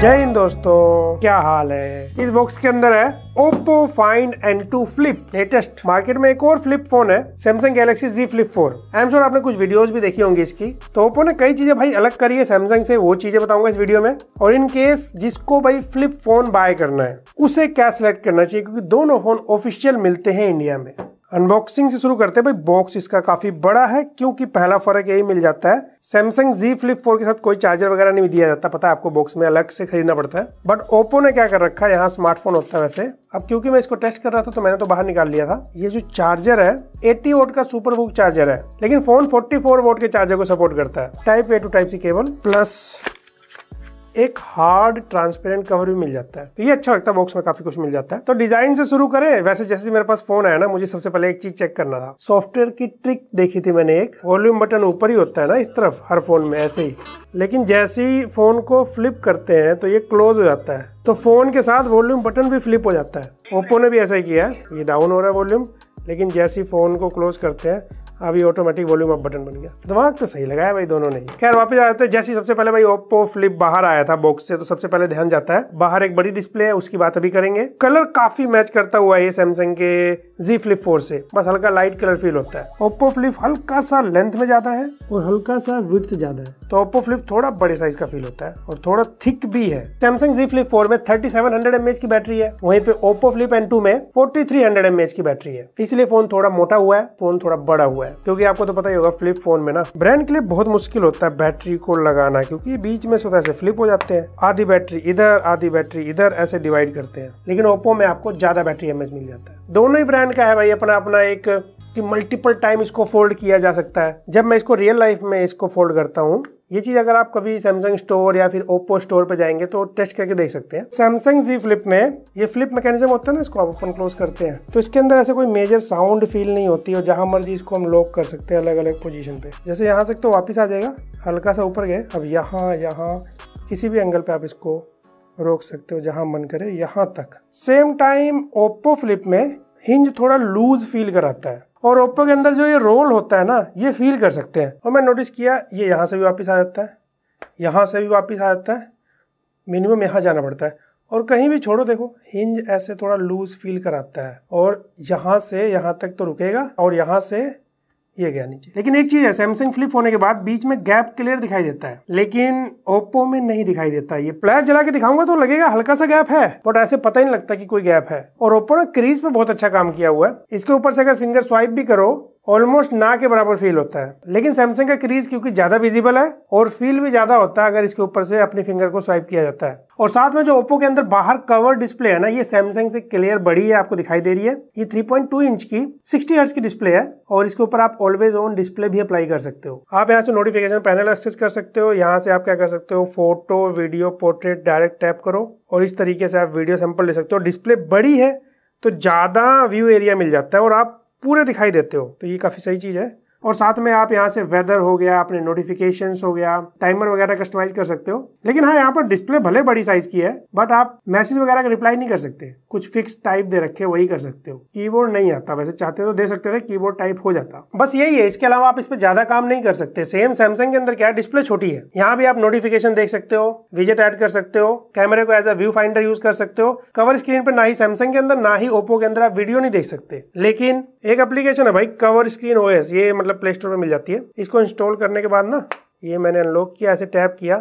जय हिंद दोस्तों क्या हाल है इस बॉक्स के अंदर है Oppo Find N2 two flip latest market में एक और फ्लिप फोन है Samsung Galaxy Z flip four I am sure आपने कुछ वीडियोस भी देखी होंगी इसकी तो ओप्पो ने कई चीजें भाई अलग करी है सैमसंग से वो चीजें बताऊंगा इस वीडियो में और इन केस जिसको भाई फ्लिप फोन बाय करना है उसे क्या सिलेक्ट करना चाहिए क्योंकि दोनों फोन ऑफिशियल मिलते हैं इंडिया में अनबॉक्सिंग से शुरू करते हैं भाई बॉक्स इसका काफी बड़ा है क्योंकि पहला फर्क यही मिल जाता है सैमसंग जी फ्लिप फोर के साथ कोई चार्जर वगैरह नहीं दिया जाता पता है आपको बॉक्स में अलग से खरीदना पड़ता है बट ओप्पो ने क्या कर रखा है यहाँ स्मार्टफोन होता है वैसे अब क्योंकि मैं इसको टेस्ट कर रहा था तो मैंने तो बाहर निकाल लिया था ये जो चार्जर है एट्टी वोट का सुपर बुक चार्जर है लेकिन फोन फोर्टी वोट के चार्जर को सपोर्ट करता है type A to type C cable plus एक हार्ड ट्रांसपेरेंट कवर भी मिल जाता है तो ये अच्छा लगता है बॉक्स में काफी कुछ मिल जाता है तो डिजाइन से शुरू करें वैसे जैसे मेरे पास फोन आया ना मुझे सबसे पहले एक चीज चेक करना था सॉफ्टवेयर की ट्रिक देखी थी मैंने एक वॉल्यूम बटन ऊपर ही होता है ना इस तरफ हर फोन में ऐसे ही लेकिन जैसे ही फोन को फ्लिप करते हैं तो ये क्लोज हो जाता है तो फोन के साथ वॉल्यूम बटन भी फ्लिप हो जाता है ओप्पो ने भी ऐसा ही किया है ये डाउन हो रहा है वॉल्यूम लेकिन जैसे ही फोन को क्लोज करते हैं अभी ऑटोमेटिक वॉल्यूम अप बटन बन गया दिमाग तो सही लगाया भाई दोनों ने खैर वापस आ जाते हैं जैसे सबसे पहले भाई ओप्पो फ्लिप बाहर आया था बॉक्स से तो सबसे पहले ध्यान जाता है बाहर एक बड़ी डिस्प्ले है उसकी बात अभी करेंगे कलर काफी मैच करता हुआ है सैमसंग के जी फ्लिप फोर से बस हल्का लाइट कलर फील होता है ओप्पो फ्लिप हल्का सा लेंथ में ज्यादा है और हल्का सा विथ ज्यादा है तो ओप्पो फ्लिप थोड़ा बड़े साइज का फील होता है और थोड़ा थिक भी है सैमसंग जी फ्लिप फोर में थर्टी सेवन हंड्रेड की बैटरी है वहीं पे ओप्पो फ्लिप एन टू में फोर्टी थ्री हंड्रेड की बैटरी है इसलिए फोन थोड़ा मोटा हुआ है फोन थोड़ा बड़ा हुआ है है क्योंकि आपको तो पता ही होगा फ्लिप फोन में ना ब्रांड के लिए बहुत मुश्किल होता है बैटरी को लगाना क्योंकि बीच में स्वतः से फ्लिप हो जाते हैं आधी बैटरी इधर आधी बैटरी इधर ऐसे डिवाइड करते हैं लेकिन ओप्पो में आपको ज्यादा बैटरी एम मिल जाता है दोनों ही ब्रांड का है भाई अपना अपना एक कि मल्टीपल टाइम इसको फोल्ड किया जा सकता है जब मैं इसको रियल लाइफ में इसको फोल्ड करता हूँ ये चीज़ अगर आप कभी सैमसंग स्टोर या फिर ओप्पो स्टोर पर जाएंगे तो टेस्ट करके देख सकते हैं सैमसंग जी फ्लिप में ये फ्लिप मैकेनिज्म होता है ना इसको आप ओपन क्लोज करते हैं तो इसके अंदर ऐसे कोई मेजर साउंड फील नहीं होती और जहाँ मर्जी इसको हम लॉक कर सकते हैं अलग अलग पोजिशन पे जैसे यहाँ से तो वापिस आ जाएगा हल्का सा ऊपर गए अब यहाँ यहाँ किसी भी एंगल पर आप इसको रोक सकते हो जहाँ मन करे यहाँ तक सेम टाइम ओप्पो फ्लिप में हिंज थोड़ा लूज फील कराता है और ओप्पो के अंदर जो ये रोल होता है ना ये फील कर सकते हैं और मैं नोटिस किया ये यहाँ से भी वापस आ जाता है यहाँ से भी वापस आ जाता है मिनिमम यहाँ जाना पड़ता है और कहीं भी छोड़ो देखो हिंज ऐसे थोड़ा लूज फील कराता है और यहाँ से यहाँ तक तो रुकेगा और यहाँ से ये गया नीचे लेकिन एक चीज है सैमसंग फ्लिप होने के बाद बीच में गैप क्लियर दिखाई देता है लेकिन ओप्पो में नहीं दिखाई देता ये फ्लैश जला के दिखाऊंगा तो लगेगा हल्का सा गैप है बट ऐसे पता ही नहीं लगता कि कोई गैप है और ओप्पो ने क्रीज पे बहुत अच्छा काम किया हुआ है इसके ऊपर से अगर फिंगर स्वाइप भी करो ऑलमोस्ट ना के बराबर फील होता है लेकिन सैमसंग का क्रीज क्योंकि ज्यादा विजिबल है और फील भी ज्यादा होता है अगर इसके ऊपर से अपने फिंगर को स्वाइप किया जाता है और साथ में जो ओप्पो के अंदर बाहर कवर डिस्प्ले है ना ये सैमसंग से क्लियर बड़ी है आपको दिखाई दे रही है ये 3.2 इंच की 60 हर्ट्ज की डिस्प्ले है और इसके ऊपर आप ऑलवेज ऑन डिस्प्ले भी अप्लाई कर सकते हो आप यहाँ से नोटिफिकेशन पैनल एक्सेस कर सकते हो यहाँ से आप क्या कर सकते हो photo video portrait direct tap करो और इस तरीके से आप वीडियो सैंपल ले सकते हो डिस्प्ले बड़ी है तो ज़्यादा व्यू एरिया मिल जाता है और आप पूरे दिखाई देते हो तो ये काफ़ी सही चीज़ है और साथ में आप यहाँ से वेदर हो गया अपने नोटिफिकेशन हो गया टाइमर वगैरह कस्टमाइज कर सकते हो लेकिन हाँ यहाँ पर डिस्प्ले भले बड़ी साइज की है बट आप मैसेज वगैरह का रिप्लाई नहीं कर सकते कुछ फिक्स टाइप दे रखे वही कर सकते हो कीबोर्ड नहीं आता वैसे चाहते तो दे सकते थे कीबोर्ड टाइप हो जाता बस यही है इसके अलावा आप इस पर ज्यादा काम नहीं कर सकते सेम सैमसंग के अंदर क्या डिस्प्ले छोटी है यहाँ भी आप नोटिफिकेशन देख सकते हो विजिट एड कर सकते हो कैमरे को as a viewfinder use कर सकते हो कवर स्क्रीन पर ना ही सैमसंग के अंदर ना ही ओप्पो के अंदर आप वीडियो नहीं देख सकते लेकिन एक एप्लीकेशन है भाई कवर स्क्रीन ओएस ये मतलब मतलब प्ले स्टोर में मिल जाती है इसको इंस्टॉल करने के बाद ना ये मैंने अनलॉक किया ऐसे टैप किया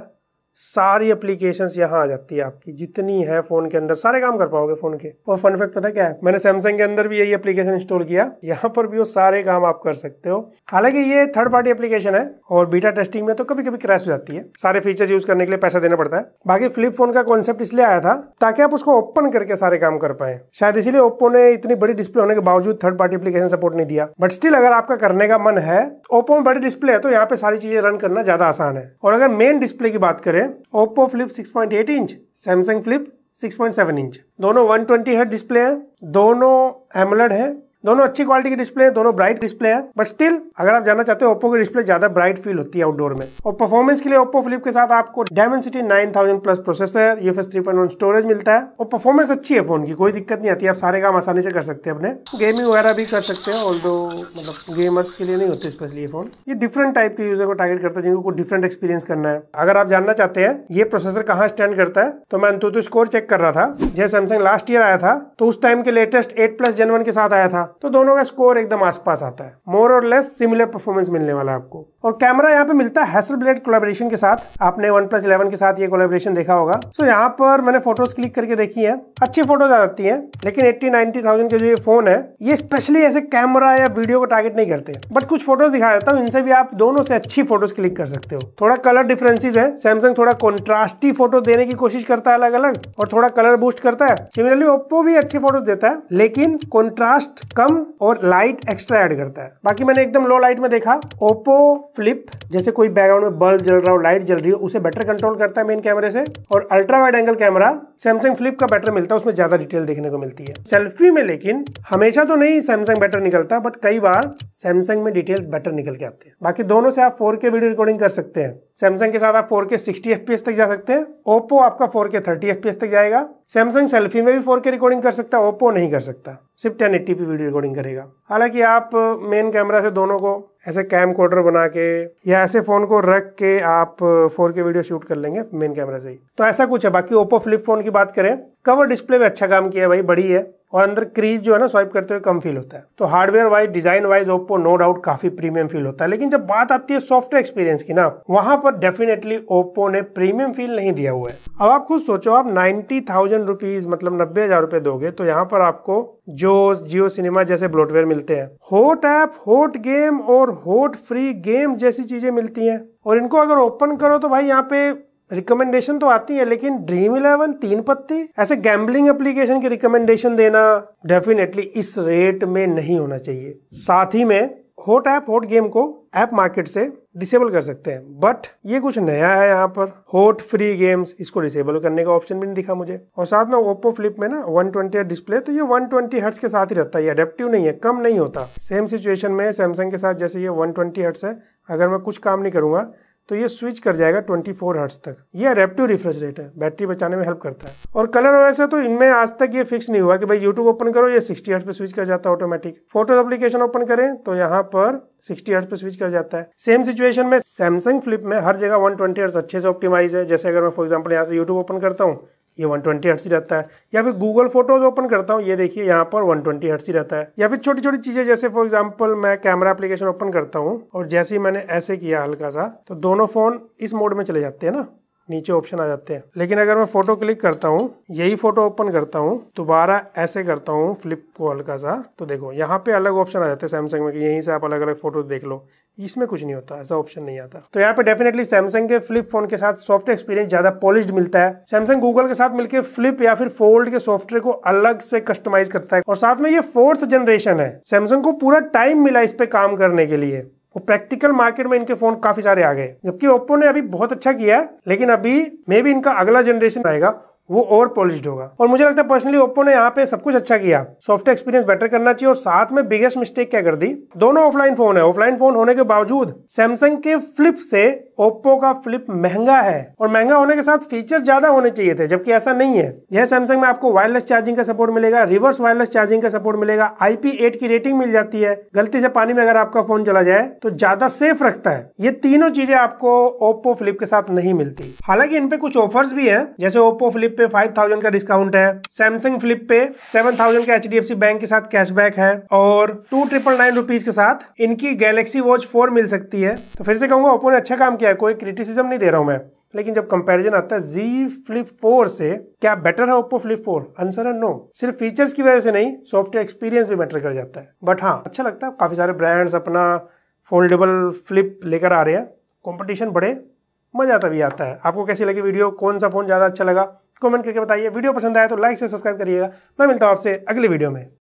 सारी एप्लीकेशंस यहाँ आ जाती है आपकी जितनी है फोन के अंदर सारे काम कर पाओगे फोन के और फन फैक्ट पता क्या है मैंने सैमसंग के अंदर भी यही एप्लीकेशन इंस्टॉल किया यहाँ पर भी वो सारे काम आप कर सकते हो हालांकि ये थर्ड पार्टी एप्लीकेशन है और बीटा टेस्टिंग में तो कभी कभी क्रैश हो जाती है सारे फीचर्स यूज करने के लिए पैसा देना पड़ता है बाकी फ्लिप फोन का कॉन्सेप्ट इसलिए आया था ताकि आप उसको ओपन करके सारे काम कर पाए शायद इसलिए ओप्पो ने इतनी बड़ी डिस्प्ले होने के बावजूद थर्ड पार्टी एप्लीकेशन सपोर्ट नहीं दिया बट स्टिल अगर आपका करने का मन है ओप्पो में बड़ी डिस्प्ले है तो यहाँ पे सारी चीजें रन करना ज्यादा आसान है और अगर मेन डिस्प्ले की बात करें Oppo flip 6.8 inch Samsung flip 6.7 inch दोनों 120 हर्ट डिस्प्ले हैं दोनों एमलड है दोनों अच्छी क्वालिटी की डिस्प्ले है दोनों ब्राइट डिस्प्ले है बट स्टिल अगर आप जानना चाहते हो ओप्पो की डिस्प्ले ज्यादा ब्राइट फील होती है आउटडोर में और परफॉर्मेंस के लिए ओप्पो फ्लिप के साथ आपको Dimensity 9000 plus processor UFS one storage मिलता है और परफॉर्मेंस अच्छी है फोन की कोई दिक्कत नहीं आती आप सारे काम आसानी से कर सकते हैं अपने गेमिंग वगैरह भी कर सकते हैं ऑल मतलब गेमर्स के लिए नहीं होते स्पेशली ये फोन ये डिफरेंट टाइप के यूजर को टारगेट करता है जिनको डिफरेंट एक्सपीरियंस करना है अगर आप जानना चाहते हैं ये प्रोसेसर कहाँ स्टैंड करता है तो मैं अंतु स्कोर चेक कर रहा था जैसे सैमसंग लास्ट ईयर आया था तो उस टाइम के latest eight plus gen one के साथ आया था तो दोनों का स्कोर एकदम आसपास आता है मोर और लेस सिमिलर परफॉर्मेंस मिलने वाला है आपको और कैमरा यहाँ पे मिलता है हैसल ब्लेड कोलेबोरेशन के साथ आपने वन प्लस इलेवन के साथ ये कोलेबोरेशन देखा होगा सो यहाँ पर मैंने फोटोज क्लिक करके देखी है अच्छी फोटोज आ जाती है लेकिन एट्टी नाइनटी थाउजेंड के जो ये फोन है ये स्पेशली ऐसे कैमरा या वीडियो को टारगेट नहीं करते बट कुछ फोटोज दिखा देता हूँ इनसे भी आप दोनों से अच्छी फोटोज क्लिक कर सकते हो थोड़ा कलर डिफरेंसेस है सैमसंग थोड़ा कॉन्ट्रास्टी फोटो देने की कोशिश करता है अलग अलग और थोड़ा कलर बूस्ट करता है सिमिलरली ओप्पो भी अच्छी फोटो देता है लेकिन कॉन्ट्रास्ट कम और लाइट एक्स्ट्रा ऐड करता है बाकी मैंने एकदम लो लाइट में देखा ओप्पो फ्लिप जैसे कोई बैकग्राउंड में बल्ब जल रहा हो लाइट जल रही हो उसे बेटर कंट्रोल करता है मेन कैमरे से और ultra wide angle camera Samsung flip का बेटर मिलता है उसमें ज्यादा डिटेल देखने को मिलती है सेल्फी में लेकिन हमेशा तो नहीं सैमसंग बेटर निकलता बट कई बार सैमसंग में डिटेल बेटर निकल के आते हैं बाकी दोनों से आप फोर वीडियो रिकॉर्डिंग कर सकते हैं सैमसंग के साथ आप फोर के सिक्सटी तक जा सकते हैं ओप्पो आपका फोर के थर्टी तक जाएगा सैमसंग सेल्फी में भी फोर के रिकॉर्डिंग कर सकता है ओप्पो नहीं कर सकता सिर्फ ten eighty p video recording करेगा हालांकि आप मेन कैमरा से दोनों को ऐसे कैम कोडर बना के या ऐसे फ़ोन को रख के आप फोर के वीडियो शूट कर लेंगे मेन कैमरा से ही तो ऐसा कुछ है बाकी ओप्पो फ्लिप फ़ोन की बात करें कवर डिस्प्ले में अच्छा काम किया है भाई बड़ी है और अंदर क्रीज जो है ना स्वाइप करते हुए कम फील होता है तो hardware wise design wise Oppo no doubt काफी प्रीमियम फील होता है लेकिन जब बात आती है सॉफ्टवेयर एक्सपीरियंस की ना वहां पर डेफिनेटली ओप्पो ने प्रीमियम फील नहीं दिया हुआ है अब आप खुद सोचो आप नाइनटी थाउजेंड रुपीज मतलब नब्बे हजार रुपए दोगे तो यहाँ पर आपको जोस जियो सिनेमा जैसे ब्लोटवेयर मिलते हैं होट ऐप होट गेम और होट फ्री गेम जैसी चीजें मिलती हैं और इनको अगर ओपन करो तो भाई यहाँ पे रिकमेंडेशन तो आती है लेकिन ड्रीम इलेवन तीन पत्ती ऐसे गैम्बलिंग एप्लीकेशन की रिकमेंडेशन देना डेफिनेटली इस रेट में नहीं होना चाहिए साथ ही में होट ऐप होट गेम को ऐप मार्केट से डिसेबल कर सकते हैं बट ये कुछ नया है यहाँ पर होट फ्री गेम्स इसको डिसेबल करने का ऑप्शन भी नहीं दिखा मुझे और साथ में ओप्पो फ्लिप में ना वन ट्वेंटी डिस्प्ले तो ये वन ट्वेंटी के साथ ही रहता है अडेप्टिव नहीं है कम नहीं होता सेम सिचुएशन में सैमसंग के साथ जैसे ये वन ट्वेंटी है अगर मैं कुछ काम नहीं करूंगा तो ये स्विच कर जाएगा 24 फोर तक ये अडेप्टिव रिफ्रेश रेट है बैटरी बचाने में हेल्प करता है और कलर वैसे तो इनमें आज तक ये फिक्स नहीं हुआ कि भाई यूट्यूब ओपन करो ये 60 हर्ट्स पे स्विच कर जाता है ऑटोमेटिक फोटो एप्लीकेशन ओपन करें तो यहाँ पर 60 हर्ट्स पे स्विच कर जाता है सेम सिचुएशन में सैमसंग फ्लिप में हर जगह 120 ट्वेंटी अच्छे से ऑप्टिमाइज है जैसे अगर मैं फॉर एग्जाम्पल यहाँ से यूट्यूब ओपन करता हूँ ये 120 ट्वेंटी हर्ट्स ही रहता है या फिर गूगल फोटोज ओपन करता हूँ ये देखिए यहाँ पर 120 ट्वेंटी हर्ट्स ही रहता है या फिर छोटी छोटी चीज़ें जैसे फॉर एग्जाम्पल मैं कैमरा एप्लीकेशन ओपन करता हूँ और जैसे ही मैंने ऐसे किया हल्का सा तो दोनों फ़ोन इस मोड में चले जाते हैं ना नीचे ऑप्शन आ जाते हैं लेकिन अगर मैं फोटो क्लिक करता हूँ यही फोटो ओपन करता हूँ दोबारा ऐसे करता हूँ फ्लिप को हल्का सा तो देखो यहाँ पे अलग ऑप्शन आ जाते हैं सैमसंग में कि यहीं से आप अलग अलग फोटो देख लो इसमें कुछ नहीं होता ऐसा ऑप्शन नहीं आता तो यहाँ पे डेफिनेटली सैमसंग के फ्लिप फोन के साथ सॉफ्ट एक्सपीरियंस ज्यादा पॉलिश मिलता है सैमसंग गूगल के साथ मिलकर फ्लिप या फिर फोल्ड के सॉफ्टवेयर को अलग से कस्टमाइज करता है और साथ में ये फोर्थ जनरेशन है सैमसंग को पूरा टाइम मिला इस पे काम करने के लिए वो प्रैक्टिकल मार्केट में इनके फोन काफी सारे आ गए जबकि ओप्पो ने अभी बहुत अच्छा किया है लेकिन अभी मे भी इनका अगला जनरेशन आएगा वो ओवर पॉलिश होगा और मुझे लगता है पर्सनली ओप्पो ने यहाँ पे सब कुछ अच्छा किया सॉफ्टवेयर एक्सपीरियंस बेटर करना चाहिए और साथ में बिगेस्ट मिस्टेक क्या कर दी दोनों ऑफलाइन फोन है ऑफलाइन फोन होने के बावजूद सैमसंग के फ्लिप से ओप्पो का फ्लिप महंगा है और महंगा होने के साथ फीचर ज्यादा होने चाहिए थे जबकि ऐसा नहीं है यह सैमसंग में आपको वायरलेस चार्जिंग का सपोर्ट मिलेगा रिवर्स वायरलेस चार्जिंग का सपोर्ट मिलेगा आईपी की रेटिंग मिल जाती है गलती से पानी में अगर आपका फोन चला जाए तो ज्यादा सेफ रखता है ये तीनों चीजें आपको ओप्पो फ्लिप के साथ नहीं मिलती हालांकि इनपे कुछ ऑफर्स भी है जैसे ओप्पो फ्लिप पे फाइव थाउजेंड का डिस्काउंट है सैमसंग फ्लिप पे सेवन थाउजेंड का एच बैंक के साथ कैशबैक है और टू ट्रिपल नाइन रुपीज के साथ इनकी गैलेक्सी वॉच फोर मिल सकती है तो फिर से कहूंगा ओप्पो ने अच्छा काम किया है कोई क्रिटिसिज्म नहीं दे रहा हूं मैं लेकिन जब कंपैरिजन आता है जी फ्लिप फोर से क्या बेटर है ओप्पो फ्लिप फोर आंसर है नो सिर्फ फीचर्स की वजह से नहीं सॉफ्टवेयर एक्सपीरियंस भी मैटर कर जाता है बट हाँ अच्छा लगता है काफ़ी सारे ब्रांड्स अपना फोल्डेबल फ्लिप लेकर आ रहे हैं कॉम्पिटिशन बढ़े मज़ा तभी आता है आपको कैसी लगी वीडियो कौन सा फ़ोन ज़्यादा अच्छा लगा कॉमेंट करके बताइए वीडियो पसंद आया तो लाइक से सब्सक्राइब करिएगा मैं मिलता हूँ आपसे अगले वीडियो में